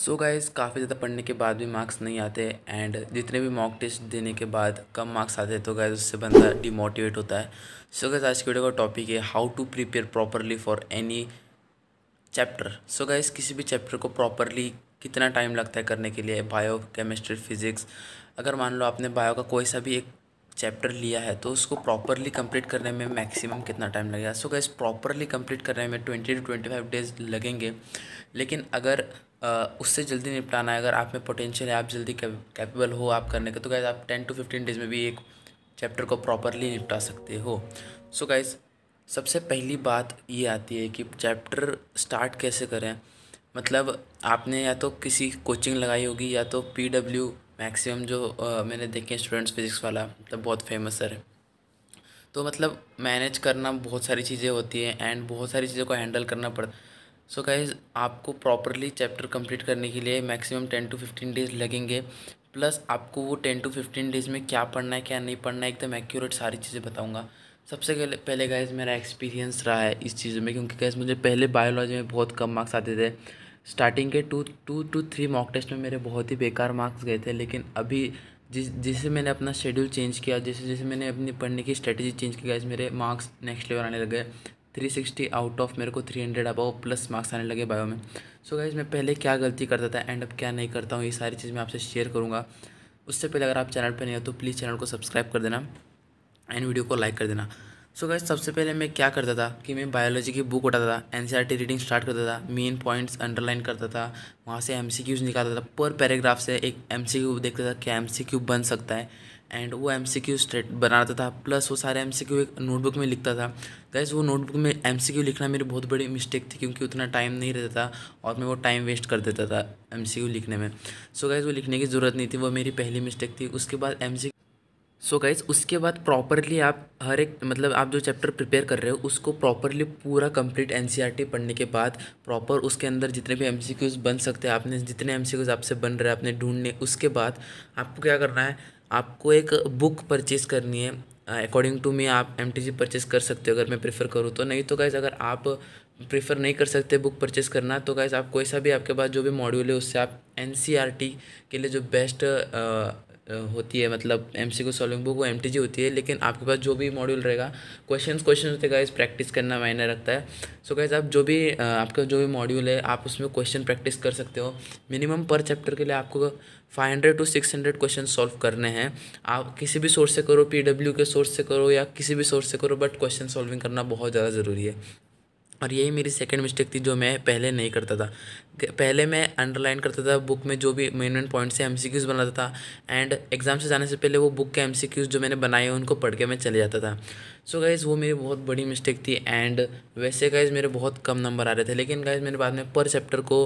सो so guys काफ़ी ज़्यादा पढ़ने के बाद भी मार्क्स नहीं आते एंड जितने भी मॉक टेस्ट देने के बाद कम मार्क्स आते हैं तो गाइज उससे बंदा डिमोटिवेट होता है सो so गाइज आज की वीडियो का टॉपिक है how to prepare properly for any chapter so guys किसी भी चैप्टर को प्रॉपरली कितना टाइम लगता है करने के लिए बायो केमिस्ट्री फिजिक्स अगर मान लो आपने बायो का कोई सा भी एक चैप्टर लिया है तो उसको प्रॉपरली कंप्लीट करने में मैक्सिमम कितना टाइम लगेगा सो गाइज प्रॉपरली कंप्लीट करने में twenty two twenty five days लगेंगे लेकिन अगर उससे जल्दी निपटाना है अगर आप में पोटेंशियल है आप जल्दी कैपेबल हो आप करने का तो गाइज आप टेन टू फिफ्टीन डेज में भी एक चैप्टर को प्रॉपरली निपटा सकते हो सो so गाइज सबसे पहली बात ये आती है कि चैप्टर स्टार्ट कैसे करें मतलब आपने या तो किसी कोचिंग लगाई होगी या तो पी डब्ल्यू मैक्सिमम जो आ, मैंने देखे स्टूडेंट्स फिजिक्स वाला मतलब बहुत फेमस सर है तो मतलब मैनेज करना बहुत सारी चीज़ें होती हैं एंड बहुत सारी चीज़ों को हैंडल करना पड़ता सो so गाइज़ आपको प्रॉपरली चैप्टर कंप्लीट करने के लिए maximum ten to fifteen days लगेंगे प्लस आपको वो टेन टू फिफ्टीन डेज़ में क्या पढ़ना है क्या नहीं पढ़ना है एकदम एक्यूरेट सारी चीज़ें बताऊँगा सबसे पहले गाइज मेरा एक्सपीरियंस रहा है इस चीज़ में क्योंकि गाइज मुझे पहले बायोलॉजी में बहुत कम मार्क्स आते थे स्टार्टिंग के two two to three mock test में मेरे बहुत ही बेकार मार्क्स गए थे लेकिन अभी जिस जिसे मैंने अपना शेड्यूल चेंज किया जैसे जैसे मैंने अपनी पढ़ने की स्ट्रेटजी चेंज की गाइज मेरे मार्क्स नेक्स्ट लेवल आने लगे थ्री सिक्सटी आउट ऑफ मेरे को three hundred above plus marks आने लगे बायो में सो so गाइज मैं पहले क्या गलती करता था एंड अब क्या नहीं करता हूँ ये सारी चीज़ मैं आपसे शेयर करूँगा उससे पहले अगर आप चैनल पर नहीं हो तो प्लीज़ चैनल को सब्सक्राइब कर देना एंड वीडियो को लाइक कर देना सो so गाइज सबसे पहले मैं क्या करता था कि मैं बायोलॉजी की बुक उठाता था एन रीडिंग स्टार्ट करता था मेन पॉइंट्स अंडरलाइन करता था वहाँ से एम निकालता था पर पैराग्राफ से एक एम देखता था क्या एम बन सकता है एंड वो एम सी क्यू स्टेट बनाता था प्लस वो सारे एम सी क्यू एक नोटबुक में लिखता था गैस वो नोटबुक में एम सी क्यू लिखना मेरी बहुत बड़ी मिस्टेक थी क्योंकि उतना टाइम नहीं रहता था और मैं वो टाइम वेस्ट कर देता था एम सी क्यू लिखने में सो so गैस वो लिखने की ज़रूरत नहीं थी वो मेरी पहली मिस्टेक थी उसके बाद एम सी सो गाइज उसके बाद प्रॉपरली आप हर एक मतलब आप जो चैप्टर प्रिपेयर कर रहे हो उसको प्रॉपरली पूरा कंप्लीट एन e पढ़ने के बाद प्रॉपर उसके अंदर जितने भी एम बन सकते हैं आपने जितने एम आपसे बन रहे हैं आपने ढूंढने उसके बाद आपको क्या करना है आपको एक बुक परचेज करनी है अकॉर्डिंग टू मी आप एम टी परचेस कर सकते हो अगर मैं प्रेफर करूँ तो नहीं तो गाइज़ अगर आप प्रेफर नहीं कर सकते बुक परचेस करना तो गाइज़ आप कोई सा भी आपके पास जो भी मॉड्यूल है उससे आप एन e के लिए जो बेस्ट होती है मतलब एम सी सॉल्विंग बुक वो एम होती है लेकिन आपके पास जो भी मॉड्यूल रहेगा क्वेश्चन क्वेश्चन होते गाइज प्रैक्टिस करना मायने रखता है सो so गाइज आप जो भी आपका जो भी मॉड्यूल है आप उसमें क्वेश्चन प्रैक्टिस कर सकते हो मिनिमम पर चैप्टर के लिए आपको five hundred to six hundred question solve करने हैं आप किसी भी सोर्स से करो पी डब्ल्यू के सोर्स से करो या किसी भी सोर्स से करो बट क्वेश्चन सॉल्विंग करना बहुत ज़्यादा ज़रूरी है और यही मेरी सेकंड मिस्टेक थी जो मैं पहले नहीं करता था पहले मैं अंडरलाइन करता था बुक में जो भी मेन मेन पॉइंट्स हैं एम सी क्यूज़ बनाता था एंड एग्ज़ाम से जाने से पहले वो बुक के एम सी क्यूज़ जो मैंने बनाए उनको पढ़ के मैं चले जाता था सो so गाइज़ वो मेरी बहुत बड़ी मिस्टेक थी एंड वैसे गाइज़ मेरे बहुत कम नंबर आ रहे थे लेकिन गाइज़ मैंने बाद में पर चैप्टर को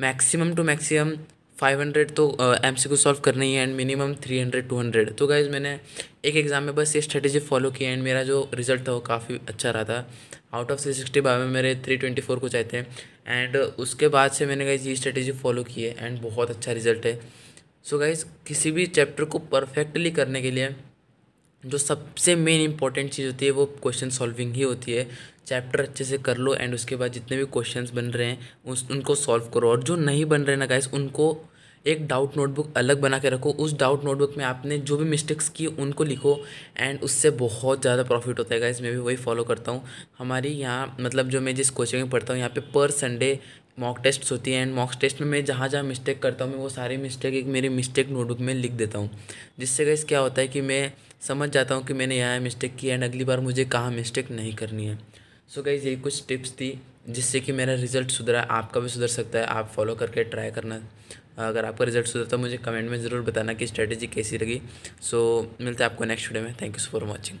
maximum two maximum five hundred तो एम सी सॉल्व करना ही है and minimum three hundred two hundred तो गाइज़ मैंने एक एग्ज़ाम में बस ये स्ट्रेटेजी फॉलो की एंड मेरा जो रिजल्ट था वो काफ़ी अच्छा रहा था out of three sixty by में मेरे थ्री ट्वेंटी फोर कुछ आए थे एंड उसके बाद से मैंने गाइज ये स्ट्रेटेजी फॉलो की है एंड बहुत अच्छा रिजल्ट है सो so गाइज़ किसी भी चैप्टर को परफेक्टली करने के लिए जो सबसे मेन इंपॉर्टेंट चीज़ होती है वो क्वेश्चन सॉल्विंग ही होती है चैप्टर अच्छे से कर लो एंड उसके बाद जितने भी क्वेश्चन बन रहे हैं उस उनको सॉल्व करो और जो नहीं बन रहे ना गाइस उनको एक डाउट नोटबुक अलग बना के रखो उस डाउट नोटबुक में आपने जो भी मिस्टेक्स की उनको लिखो एंड उससे बहुत ज़्यादा प्रॉफिट होता है गाइस मैं भी वही फॉलो करता हूँ हमारी यहाँ मतलब जो मैं जिस कोचिंग में पढ़ता हूँ यहाँ पे पर संडे मॉक टेस्ट होती हैं एंड मॉक टेस्ट में मैं जहाँ जहाँ मिस्टेक करता हूँ मैं वो सारी मिस्टेक एक मेरी मिस्टेक नोटबुक में लिख देता हूँ जिससे गैस क्या होता है कि मैं समझ जाता हूँ कि मैंने यहाँ मिस्टेक की एंड अगली बार मुझे कहाँ मिस्टेक नहीं करनी है सो गैस यही कुछ टिप्स थी जिससे कि मेरा रिजल्ट सुधरा आपका भी सुधर सकता है आप फॉलो करके ट्राई करना अगर आपका रिजल्ट सुधरता तो मुझे कमेंट में ज़रूर बताना कि स्ट्रैटेजी कैसी लगी सो मिलते हैं आपको नेक्स्ट वीडियो में थैंक यू फॉर वॉचिंग